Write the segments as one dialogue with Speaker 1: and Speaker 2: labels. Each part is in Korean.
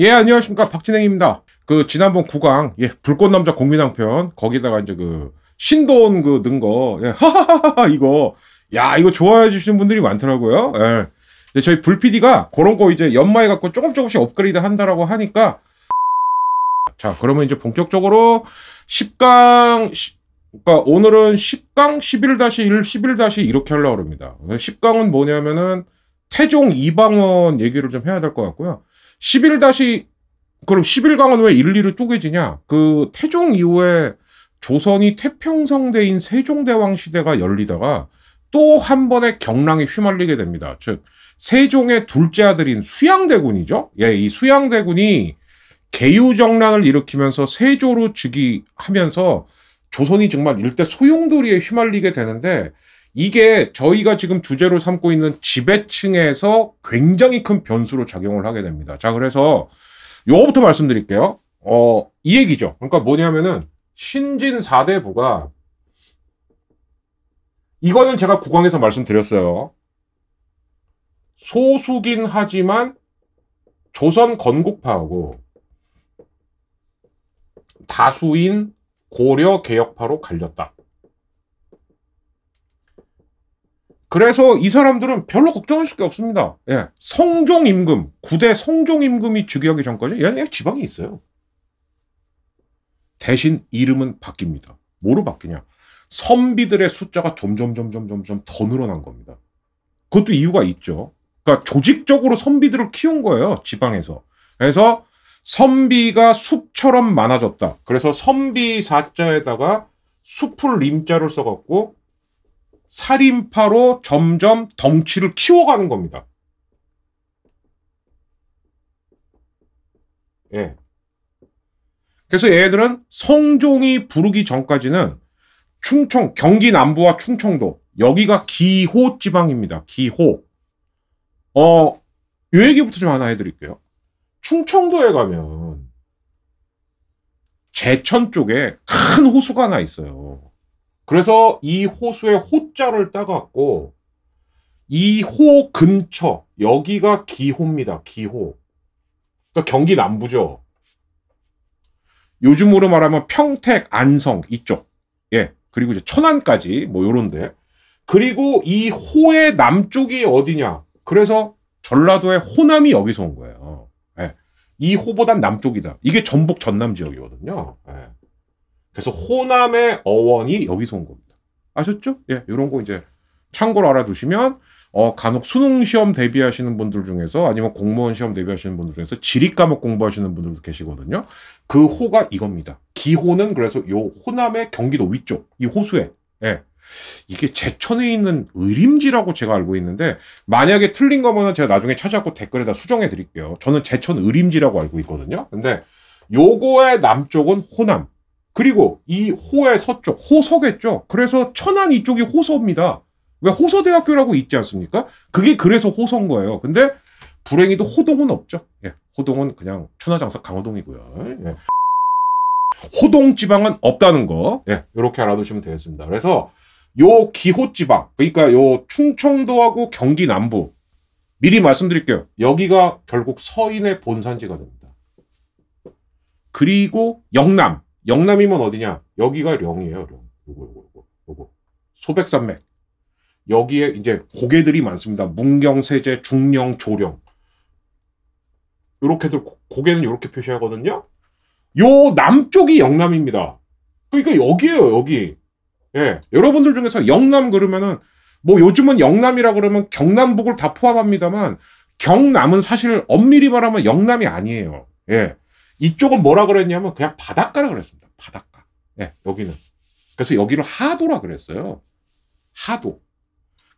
Speaker 1: 예, 안녕하십니까. 박진행입니다. 그, 지난번 구강, 예, 불꽃남자 공민왕 편, 거기다가 이제 그, 신돈 도 그, 는 거, 예, 하하하하, 이거, 야, 이거 좋아해 주시는 분들이 많더라고요. 예. 근데 저희 불PD가 그런 거 이제 연마해 갖고 조금 조금씩 업그레이드 한다라고 하니까, 자, 그러면 이제 본격적으로 10강, 10, 그러니까 오늘은 10강 11-1, 11- 이렇게 하려고 합니다. 10강은 뭐냐면은 태종 이방원 얘기를 좀 해야 될 것 같고요. 11 다시 그럼 11강은 왜 1, 2로 쪼개지냐? 그 태종 이후에 조선이 태평성대인 세종대왕 시대가 열리다가 또 한 번의 경랑에 휘말리게 됩니다. 즉 세종의 둘째 아들인 수양대군이죠. 예, 이 수양대군이 개유정란을 일으키면서 세조로 즉위하면서 조선이 정말 일대 소용돌이에 휘말리게 되는데 이게 저희가 지금 주제로 삼고 있는 지배층에서 굉장히 큰 변수로 작용을 하게 됩니다. 자, 그래서 요거부터 말씀드릴게요. 어, 이 얘기죠. 그러니까 뭐냐면은 신진 4대 부가 이거는 제가 국왕에서 말씀드렸어요. 소수긴 하지만 조선 건국파하고 다수인 고려 개혁파로 갈렸다. 그래서 이 사람들은 별로 걱정하실 게 없습니다. 예. 성종 임금, 구대 성종 임금이 즉위하기 전까지 얘는 지방이 있어요. 대신 이름은 바뀝니다. 뭐로 바뀌냐? 선비들의 숫자가 점점 점점 점점 더 늘어난 겁니다. 그것도 이유가 있죠. 그러니까 조직적으로 선비들을 키운 거예요, 지방에서. 그래서 선비가 숲처럼 많아졌다. 그래서 선비 사자에다가 숲을 림자를 써갖고 살인파로 점점 덩치를 키워가는 겁니다. 예. 그래서 얘들은 성종이 부르기 전까지는 충청, 경기 남부와 충청도, 여기가 기호 지방입니다. 기호. 어, 요 얘기부터 좀 하나 해드릴게요. 충청도에 가면 제천 쪽에 큰 호수가 하나 있어요. 그래서 이호수의 호자를 따갖고 이 호 근처 여기가 기호입니다. 기호. 그러니까 경기 남부죠. 요즘으로 말하면 평택, 안성 이쪽. 예. 그리고 이제 천안까지 뭐 요런데. 그리고 이 호의 남쪽이 어디냐? 그래서 전라도의 호남이 여기서 온 거예요. 예. 이 호보단 남쪽이다. 이게 전북 전남 지역이거든요. 예. 그래서 호남의 어원이 여기서 온 겁니다. 아셨죠? 예, 요런거 이제 참고로 알아두시면 어, 간혹 수능 시험 대비하시는 분들 중에서 아니면 공무원 시험 대비하시는 분들 중에서 지리 과목 공부하시는 분들도 계시거든요. 그 호가 이겁니다. 기호는 그래서 요 호남의 경기도 위쪽 이 호수에 예. 이게 제천에 있는 의림지라고 제가 알고 있는데 만약에 틀린 거면 제가 나중에 찾아갖고 댓글에다 수정해 드릴게요. 저는 제천 의림지라고 알고 있거든요. 근데 요거의 남쪽은 호남, 그리고 이 호의 서쪽, 호서겠죠. 그래서 천안 이쪽이 호서입니다. 왜 호서대학교라고 있지 않습니까? 그게 그래서 호서인 거예요. 근데 불행히도 호동은 없죠. 예, 호동은 그냥 천하장사 강호동이고요. 예. 호동 지방은 없다는 거. 예, 이렇게 알아두시면 되겠습니다. 그래서 요 기호 지방, 그러니까 요 충청도하고 경기 남부 미리 말씀드릴게요. 여기가 결국 서인의 본산지가 됩니다. 그리고 영남, 영남이면 어디냐? 여기가 령이에요, 령. 요거, 요거, 요거, 요거. 소백산맥. 여기에 이제 고개들이 많습니다. 문경, 세제, 중령, 조령. 요렇게들 고개는 요렇게 표시하거든요. 요 남쪽이 영남입니다. 그러니까 여기에요, 여기. 예. 여러분들 중에서 영남 그러면은 뭐 요즘은 영남이라 그러면 경남북을 다 포함합니다만 경남은 사실 엄밀히 말하면 영남이 아니에요. 예. 이쪽은 뭐라 그랬냐면 그냥 바닷가라 그랬습니다. 바닷가. 예, 여기는. 그래서 여기를 하도라 그랬어요. 하도.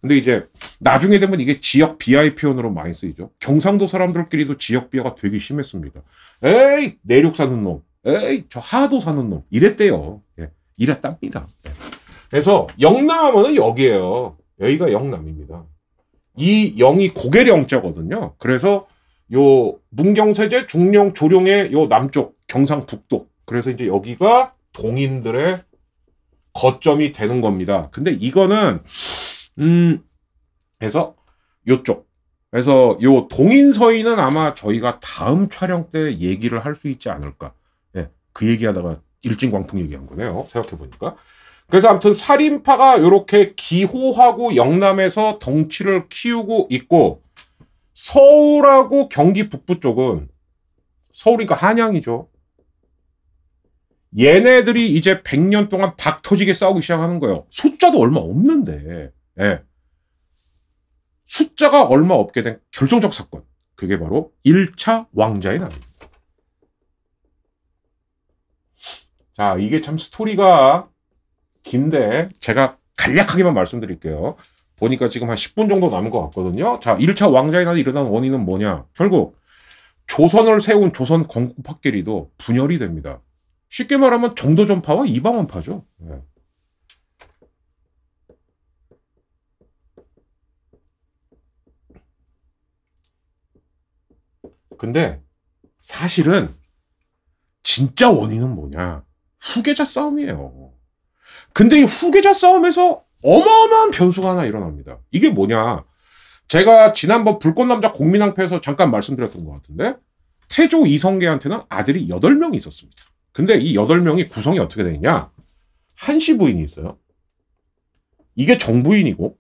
Speaker 1: 근데 이제 나중에 되면 이게 지역 비하의 표현으로 많이 쓰이죠. 경상도 사람들끼리도 지역 비하가 되게 심했습니다. 에이 내륙 사는 놈, 에이 저 하도 사는 놈 이랬대요. 예, 이랬답니다. 예. 그래서 영남하면은 여기에요. 여기가 영남입니다. 이 영이 고개령자거든요. 그래서 요 문경세제, 중령, 조령의 요 남쪽 경상북도 그래서 이제 여기가 동인들의 거점이 되는 겁니다. 근데 이거는 음 해서 요쪽 그래서 요 동인서인은 아마 저희가 다음 촬영 때 얘기를 할 수 있지 않을까. 예, 그 얘기하다가 일진광풍 얘기한 거네요. 생각해 보니까. 그래서 아무튼 살인파가 이렇게 기호하고 영남에서 덩치를 키우고 있고 서울하고 경기 북부 쪽은 서울이니까 한양이죠. 얘네들이 이제 100년 동안 박 터지게 싸우기 시작하는 거예요. 숫자도 얼마 없는데. 예. 숫자가 얼마 없게 된 결정적 사건. 그게 바로 1차 왕자의 난입니다. 자, 이게 참 스토리가 긴데 제가 간략하게만 말씀드릴게요. 보니까 지금 한 10분 정도 남은 것 같거든요. 자, 1차 왕자의 난이 일어난 원인은 뭐냐? 결국 조선을 세운 조선 건국 팟끼리도 분열이 됩니다. 쉽게 말하면 정도전파와 이방원파죠. 예. 근데 사실은 진짜 원인은 뭐냐? 후계자 싸움이에요. 근데 이 후계자 싸움에서 어마어마한 변수가 하나 일어납니다. 이게 뭐냐? 제가 지난번 불꽃남자 국민항패에서 잠깐 말씀드렸던 것 같은데 태조 이성계한테는 아들이 8명이 있었습니다. 근데 이8 명이 구성이 어떻게 되느냐? 한 씨 부인이 있어요. 이게 정부인이고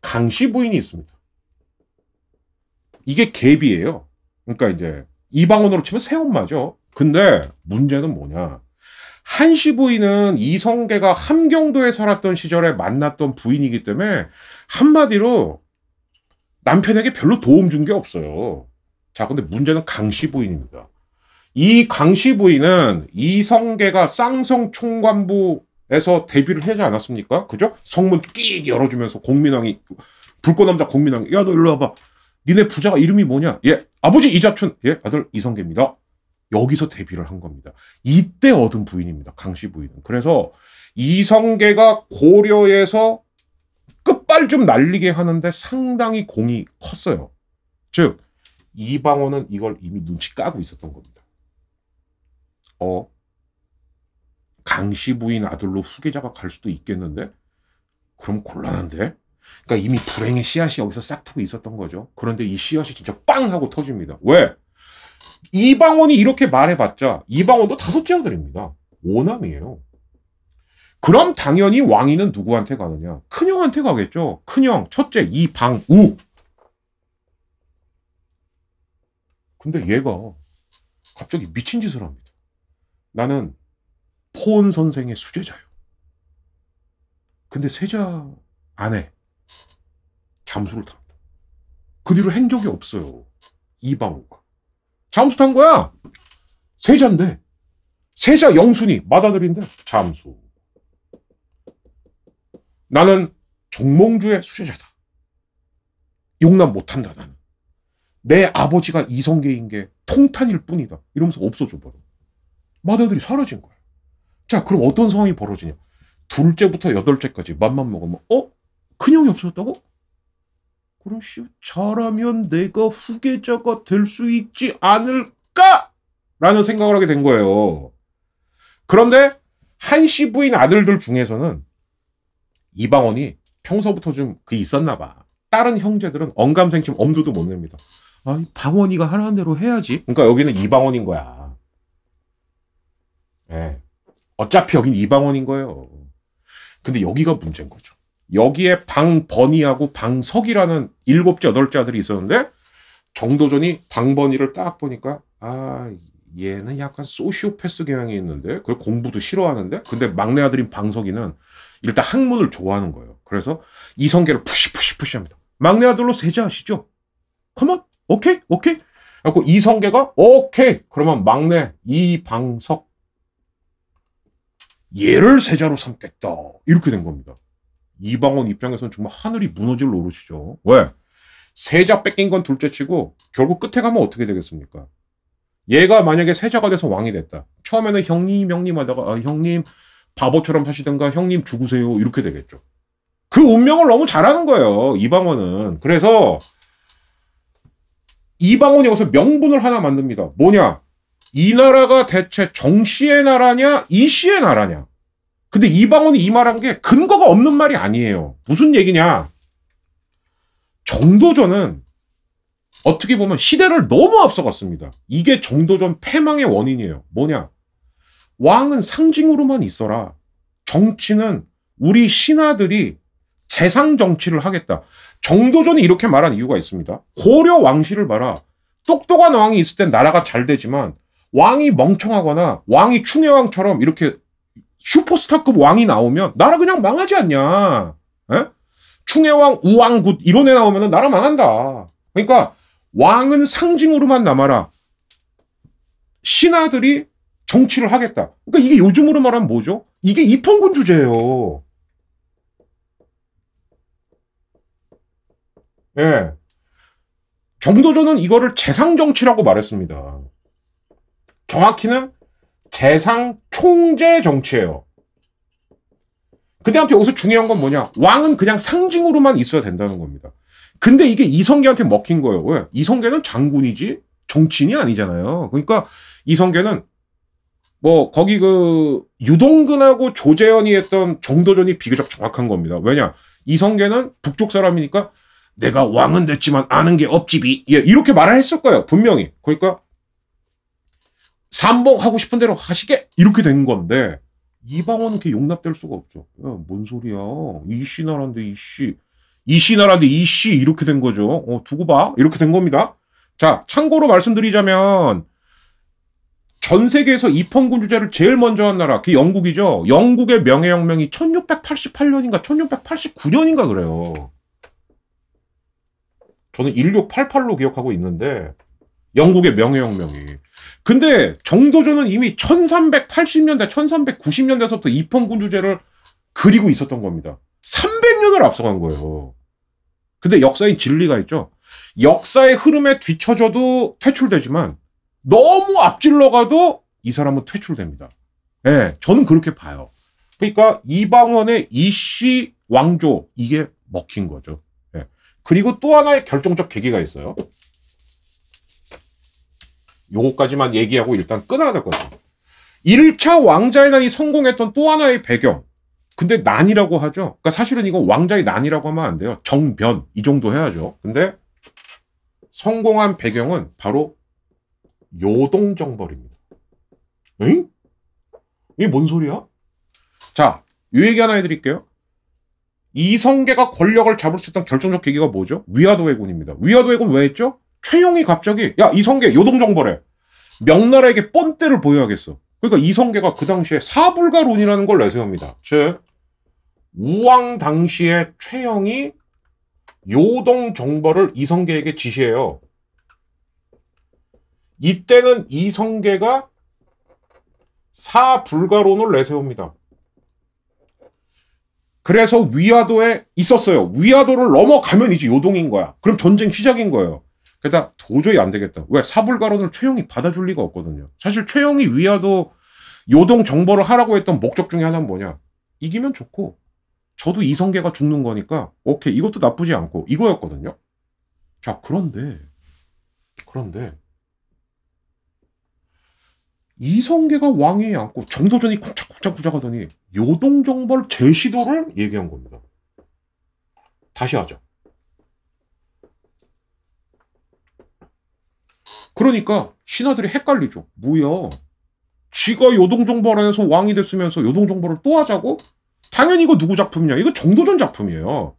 Speaker 1: 강 씨 부인이 있습니다. 이게 갭이에요. 그러니까 이제 이방원으로 치면 새엄마죠. 근데 문제는 뭐냐? 한 씨 부인은 이성계가 함경도에 살았던 시절에 만났던 부인이기 때문에 한마디로 남편에게 별로 도움 준 게 없어요. 자, 근데 문제는 강 씨 부인입니다. 이 강씨 부인은 이성계가 쌍성 총관부에서 데뷔를 하지 않았습니까? 그죠? 성문 끼익 열어주면서 공민왕이 불꽃남자 공민왕이 야너 일로 와봐. 니네 부자가 이름이 뭐냐? 예, 아버지 이자춘, 예, 아들 이성계입니다. 여기서 데뷔를 한 겁니다. 이때 얻은 부인입니다. 강씨 부인은. 그래서 이성계가 고려에서 끝발 좀 날리게 하는데 상당히 공이 컸어요. 즉 이방원은 이걸 이미 눈치 까고 있었던 겁니다. 어, 강씨 부인 아들로 후계자가 갈 수도 있겠는데? 그럼 곤란한데? 그러니까 이미 불행의 씨앗이 여기서 싹 트고 있었던 거죠. 그런데 이 씨앗이 진짜 빵! 하고 터집니다. 왜? 이방원이 이렇게 말해봤자 이방원도 다섯째 아들입니다. 오남이에요. 그럼 당연히 왕위는 누구한테 가느냐? 큰형한테 가겠죠. 큰형 첫째 이방우. 근데 얘가 갑자기 미친 짓을 합니다. 나는 포은 선생의 수제자요. 근데 세자 안에 잠수를 탑니다. 그 뒤로 행 적이 없어요. 이방호가. 잠수 탄 거야! 세자인데. 세자 영순이 마다들인데 잠수. 나는 종몽주의 수제자다. 용납 못한다, 나는. 내 아버지가 이성계인 게 통탄일 뿐이다. 이러면서 없어져 버려. 마다들이 사라진 거예요. 자, 그럼 어떤 상황이 벌어지냐? 둘째부터 여덟째까지 맘만 먹으면 어? 큰형이 없어졌다고? 그럼 씨 잘하면 내가 후계자가 될 수 있지 않을까? 라는 생각을 하게 된 거예요. 그런데 한씨 부인 아들들 중에서는 이방원이 평소부터 좀 그 있었나 봐. 다른 형제들은 언감생심 엄두도 못 냅니다. 아, 니 방원이가 하라는 대로 해야지. 그러니까 여기는 이방원인 거야. 네. 어차피 여긴 이방원인 거예요. 근데 여기가 문제인 거죠. 여기에 방번이하고 방석이라는 일곱째 여덟째 들이 있었는데 정도전이 방번이를 딱 보니까 아 얘는 약간 소시오패스 경향이 있는데 그 공부도 싫어하는데 근데 막내 아들인 방석이는 일단 학문을 좋아하는 거예요. 그래서 이성계를 푸시푸시푸시합니다. 막내 아들로 세자 아시죠? 컴온 오케이 오케이. 그래고 이성계가 오케이 그러면 막내 이방석 얘를 세자로 삼겠다. 이렇게 된 겁니다. 이방원 입장에서는 정말 하늘이 무너질 노릇이죠. 왜? 세자 뺏긴 건 둘째 치고 결국 끝에 가면 어떻게 되겠습니까? 얘가 만약에 세자가 돼서 왕이 됐다. 처음에는 형님, 형님 하다가 아, 형님 바보처럼 사시든가 형님 죽으세요. 이렇게 되겠죠. 그 운명을 너무 잘하는 거예요. 이방원은. 그래서 이방원이 여기서 명분을 하나 만듭니다. 뭐냐? 이 나라가 대체 정씨의 나라냐 이씨의 나라냐. 근데 이방원이 이 말한 게 근거가 없는 말이 아니에요. 무슨 얘기냐. 정도전은 어떻게 보면 시대를 너무 앞서갔습니다. 이게 정도전 패망의 원인이에요. 뭐냐? 왕은 상징으로만 있어라. 정치는 우리 신하들이 재상 정치를 하겠다. 정도전이 이렇게 말한 이유가 있습니다. 고려 왕실을 봐라. 똑똑한 왕이 있을 땐 나라가 잘 되지만 왕이 멍청하거나 왕이 충여왕처럼 이렇게 슈퍼스타급 왕이 나오면 나라 그냥 망하지 않냐. 에? 충해왕, 우왕굿 이런 애 나오면 나라 망한다. 그러니까 왕은 상징으로만 남아라. 신하들이 정치를 하겠다. 그러니까 이게 요즘으로 말하면 뭐죠? 이게 입헌군 주제예요. 예. 정도전은 이거를 재상정치라고 말했습니다. 정확히는 재상 총재 정치예요. 근데 한편 여기서 중요한 건 뭐냐? 왕은 그냥 상징으로만 있어야 된다는 겁니다. 근데 이게 이성계한테 먹힌 거예요. 왜? 이성계는 장군이지 정치인이 아니잖아요. 그러니까 이성계는 뭐 거기 그 유동근하고 조재현이 했던 정도전이 비교적 정확한 겁니다. 왜냐? 이성계는 북쪽 사람이니까 내가 왕은 됐지만 아는 게 없지비. 예, 이렇게 말을 했을 거예요. 분명히. 그러니까 삼봉 하고 싶은 대로 하시게 이렇게 된 건데 이방원은 그게 용납될 수가 없죠. 야, 뭔 소리야? 이씨 나라인데 이씨 이씨 나라인데 이씨 이렇게 된 거죠. 어, 두고 봐 이렇게 된 겁니다. 자 참고로 말씀드리자면 전 세계에서 입헌군 주제를 제일 먼저 한 나라 그 영국이죠. 영국의 명예혁명이 1688년인가 1689년인가 그래요. 저는 1688로 기억하고 있는데 영국의 명예혁명이 근데 정도전은 이미 1380년대, 1390년대서부터 입헌군주제를 그리고 있었던 겁니다. 300년을 앞서간 거예요. 근데 역사에 진리가 있죠. 역사의 흐름에 뒤쳐져도 퇴출되지만 너무 앞질러 가도 이 사람은 퇴출됩니다. 예, 네, 저는 그렇게 봐요. 그러니까 이방원의 이씨 왕조 이게 먹힌 거죠. 예. 네. 그리고 또 하나의 결정적 계기가 있어요. 요거까지만 얘기하고 일단 끊어야 될 거죠. 1차 왕자의 난이 성공했던 또 하나의 배경. 근데 난이라고 하죠. 그러니까 사실은 이거 왕자의 난이라고 하면 안 돼요. 정변. 이 정도 해야죠. 근데 성공한 배경은 바로 요동정벌입니다. 응? 이게 뭔 소리야? 자, 요 얘기 하나 해드릴게요. 이성계가 권력을 잡을 수 있던 결정적 계기가 뭐죠? 위화도해군입니다. 위화도해군 왜 했죠? 최영이 갑자기 야 이성계 요동정벌해 명나라에게 뻔때를 보여야겠어. 그러니까 이성계가 그 당시에 사불가론이라는 걸 내세웁니다. 즉 우왕 당시에 최영이 요동정벌을 이성계에게 지시해요. 이때는 이성계가 사불가론을 내세웁니다. 그래서 위화도에 있었어요. 위화도를 넘어가면 이제 요동인 거야. 그럼 전쟁 시작인 거예요. 게다 도저히 안 되겠다. 왜? 사불가론을 최영이 받아줄 리가 없거든요. 사실 최영이 위아도 요동 정벌을 하라고 했던 목적 중에 하나는 뭐냐? 이기면 좋고 저도 이성계가 죽는 거니까 오케이 이것도 나쁘지 않고 이거였거든요. 자 그런데 그런데 이성계가 왕위에 앉고 정도전이 쿵짝쿵짝쿵짝 하더니 요동정벌 제시도를 얘기한 겁니다. 다시 하죠. 그러니까 신하들이 헷갈리죠. 뭐야? 쥐가 요동정벌 해서 왕이 됐으면서 요동정벌을 또 하자고? 당연히 이거 누구 작품이냐? 이거 정도전 작품이에요.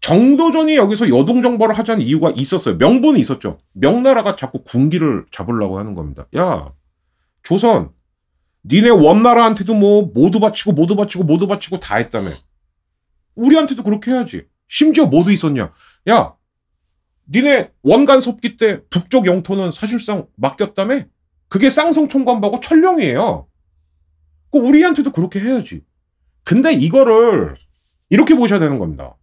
Speaker 1: 정도전이 여기서 여동정벌을 하자는 이유가 있었어요. 명분이 있었죠. 명나라가 자꾸 군기를 잡으려고 하는 겁니다. 야, 조선, 니네 원나라한테도 뭐 모두 바치고 모두 바치고 모두 바치고 다 했다며. 우리한테도 그렇게 해야지. 심지어 모두 있었냐? 야, 니네 원간 섭기 때 북쪽 영토는 사실상 맡겼다며? 그게 쌍성 총관하고 천령이에요그 우리한테도 그렇게 해야지. 근데 이거를 이렇게 보셔야 되는 겁니다.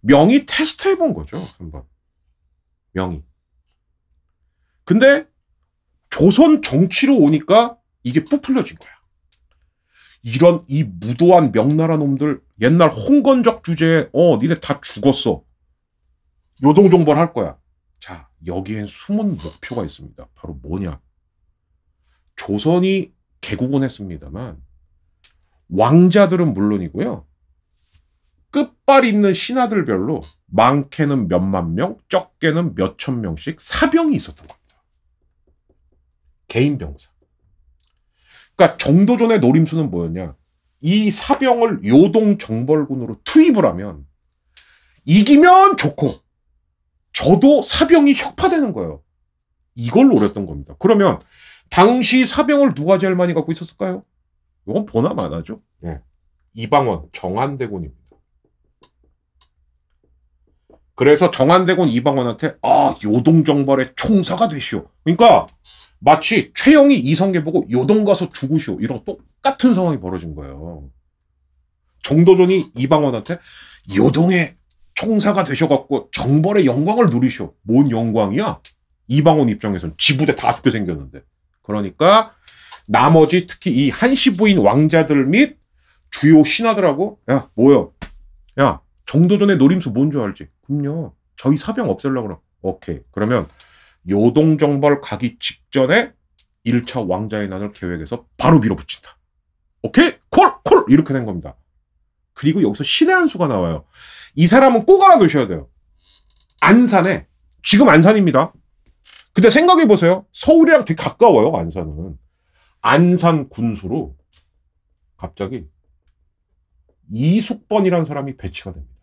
Speaker 1: 명의 테스트 해본 거죠, 한번. 명의. 근데 조선 정치로 오니까 이게 부풀려진 거야. 이런 이 무도한 명나라 놈들 옛날 홍건적 주제에 어 니네 다 죽었어. 요동종벌할 거야. 자, 여기엔 숨은 목표가 있습니다. 바로 뭐냐? 조선이 개국은 했습니다만 왕자들은 물론이고요. 끝발 있는 신하들별로 많게는 몇만 명, 적게는 몇천 명씩 사병이 있었던 겁니다. 개인 병사. 그러니까 정도전의 노림수는 뭐였냐? 이 사병을 요동 정벌군으로 투입을 하면 이기면 좋고 저도 사병이 혁파되는 거예요. 이걸 노렸던 겁니다. 그러면 당시 사병을 누가 제일 많이 갖고 있었을까요? 이건 보나마 나죠 네. 예. 이방원, 정한대군입니다. 그래서 정한대군 이방원한테 아 요동정벌의 총사가 되시오. 그러니까 마치 최영이 이성계 보고 요동 가서 죽으시오 이런 똑같은 상황이 벌어진 거예요. 정도전이 이방원한테 요동의 총사가 되셔갖고 정벌의 영광을 누리시뭔 영광이야? 이방원 입장에선 지부대 다 죽게 생겼는데. 그러니까 나머지 특히 이 한시 부인 왕자들 및 주요 신하들하고 야 뭐여 야 정도전의 노림수 뭔 줄 알지? 그럼요. 저희 사병 없앨라 그럼. 오케이. 그러면 요동 정벌 가기 직전에 1차 왕자의 난을 계획에서 바로 밀어붙인다. 오케이? 콜! 콜! 이렇게 된 겁니다. 그리고 여기서 신의 한 수가 나와요. 이 사람은 꼭 알아두셔야 돼요. 안산에 지금 안산입니다. 근데 생각해 보세요. 서울이랑 되게 가까워요. 안산은 안산 군수로 갑자기 이숙번이라는 사람이 배치가 됩니다.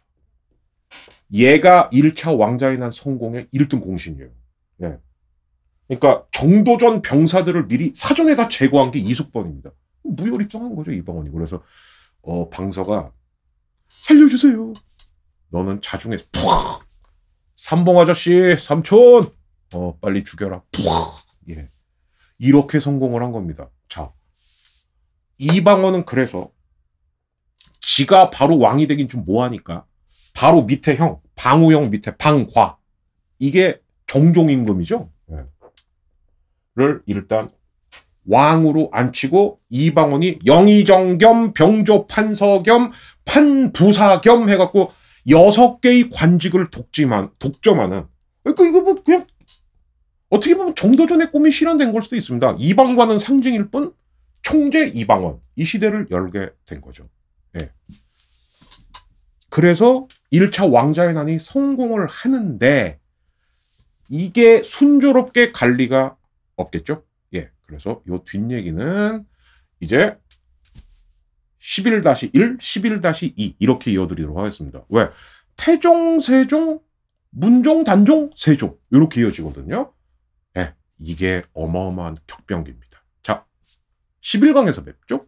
Speaker 1: 얘가 1차 왕자의 난 성공의 1등 공신이에요. 예. 그러니까 정도전 병사들을 미리 사전에 다 제거한 게 이숙번입니다. 무혈 입성한 거죠 이방원이. 그래서 어, 방서가 살려주세요. 너는 자중에서 푹 삼봉 아저씨 삼촌 어 빨리 죽여라 푹 예. 이렇게 성공을 한 겁니다. 자 이방원은 그래서 지가 바로 왕이 되긴 좀 뭐하니까 바로 밑에 형 방우형 밑에 방과 이게 정종 임금이죠. 예. 를 일단 왕으로 앉히고 이방원이 영의정 겸 병조 판서 겸 판부사 겸 해갖고 여섯 개의 관직을 독지만 독점하는 그러니까 이거 뭐 그냥 어떻게 보면 정도전의 꿈이 실현된 걸 수도 있습니다. 이방관은 상징일 뿐 총재 이방원 이 시대를 열게 된 거죠. 예. 그래서 1차 왕자의 난이 성공을 하는데 이게 순조롭게 관리가 없겠죠. 예. 그래서 요 뒷얘기는 이제 11-1, 11-2 이렇게 이어드리도록 하겠습니다. 왜? 태종, 세종, 문종, 단종, 세종 이렇게 이어지거든요. 네, 이게 어마어마한 격변기입니다. 자, 11강에서 뵙죠.